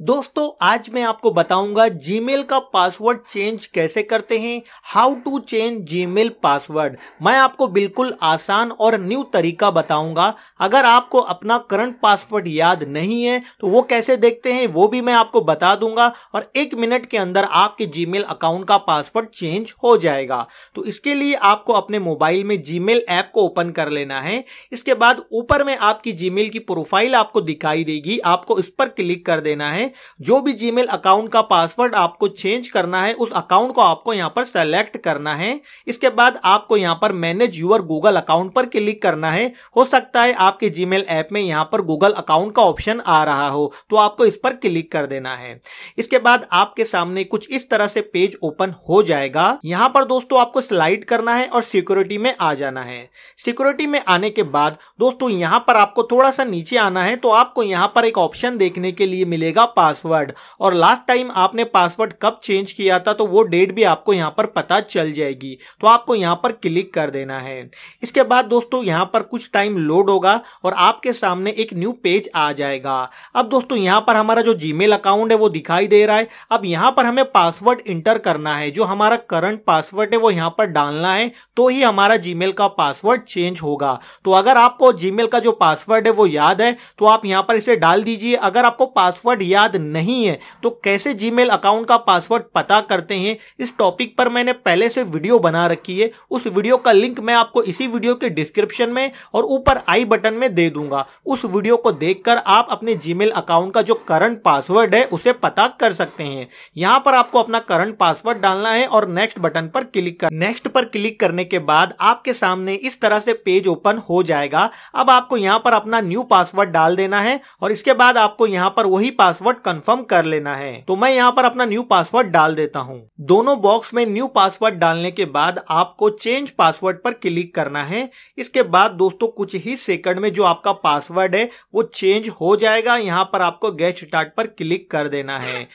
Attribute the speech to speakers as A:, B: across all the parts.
A: दोस्तों आज मैं आपको बताऊंगा जीमेल का पासवर्ड चेंज कैसे करते हैं how to change Gmail password मैं आपको बिल्कुल आसान और न्यू तरीका बताऊंगा अगर आपको अपना करंट पासवर्ड याद नहीं है तो वो कैसे देखते हैं वो भी मैं आपको बता दूंगा और एक मिनट के अंदर आपके जीमेल अकाउंट का पासवर्ड चेंज हो जाएगा तो इसके लिए आपको अपने मोबाइल में जी ऐप को ओपन कर लेना है इसके बाद ऊपर में आपकी जी की प्रोफाइल आपको दिखाई देगी आपको इस पर क्लिक कर देना है में जो भी जीमेल अकाउंट का पासवर्ड आपको चेंज करना है उस अकाउंट को आपको यहाँ पर सेलेक्ट करना है इसके बाद आपको यहाँ पर मैनेज यूर गूगल अकाउंट पर क्लिक करना है हो सकता है आपके जीमेल ऐप में यहाँ पर गूगल अकाउंट का ऑप्शन आ रहा हो तो आपको इस पर क्लिक कर देना है इसके बाद आपके सामने कुछ इस तरह से पेज ओपन हो जाएगा यहाँ पर दोस्तों आपको स्लाइड करना है और सिक्योरिटी में आ जाना है सिक्योरिटी में आने के बाद दोस्तों यहाँ पर आपको थोड़ा सा नीचे आना है तो आपको यहाँ पर एक ऑप्शन देखने के लिए मिलेगा पासवर्ड और लास्ट टाइम आपने पासवर्ड कब चेंज किया था तो वो डेट भी आपको यहाँ पर पता चल जाएगी तो आपको यहाँ पर क्लिक कर देना है इसके बाद दोस्तों यहाँ पर कुछ टाइम लोड होगा और आपके सामने एक न्यू पेज आ जाएगा अब दोस्तों यहाँ पर हमारा जो जी अकाउंट है वो दिखाई दे रहा है अब यहाँ पर हमें पासवर्ड इंटर करना है जो हमारा करंट पासवर्ड है वो यहाँ पर डालना है तो ही हमारा जीमेल का पासवर्ड चेंज होगा तो अगर आपको जीमेल का जो पासवर्ड है वो याद है तो आप यहाँ पर इसे डाल दीजिए अगर आपको पासवर्ड याद याद नहीं है तो कैसे जीमेल अकाउंट का पासवर्ड पता करते हैं इस टॉपिक पर मैंने पहले से वीडियो बना रखी है उस वीडियो का लिंक मैं आपको इसी वीडियो के डिस्क्रिप्शन में और ऊपर आई बटन में दे दूंगा उस वीडियो को देखकर आप अपने जीमेल अकाउंट का जो करंट पासवर्ड है उसे पता कर सकते हैं यहां पर आपको अपना करंट पासवर्ड डालना है और नेक्स्ट बटन पर क्लिक कर नेक्स्ट पर क्लिक करने के बाद आपके सामने इस तरह से पेज ओपन हो जाएगा अब आपको यहां पर अपना न्यू पासवर्ड डाल देना है और इसके बाद आपको यहां पर वही पासवर्ड पासवर्ड कंफर्म कर लेना है तो मैं यहाँ पर अपना न्यू पासवर्ड डाल देता हूँ दोनों बॉक्स में न्यू पासवर्ड डालने के बाद आपको चेंज पासवर्ड पर क्लिक करना है इसके बाद दोस्तों कुछ ही सेकंड में जो आपका पासवर्ड है वो चेंज हो जाएगा यहाँ पर आपको गैस स्टार्ट पर क्लिक कर देना है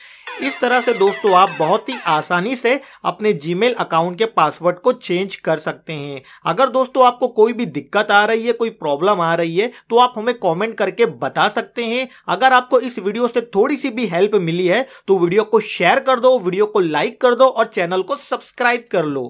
A: इस तरह से दोस्तों आप बहुत ही आसानी से अपने जीमेल अकाउंट के पासवर्ड को चेंज कर सकते हैं अगर दोस्तों आपको कोई भी दिक्कत आ रही है कोई प्रॉब्लम आ रही है तो आप हमें कमेंट करके बता सकते हैं अगर आपको इस वीडियो से थोड़ी सी भी हेल्प मिली है तो वीडियो को शेयर कर दो वीडियो को लाइक कर दो और चैनल को सब्सक्राइब कर लो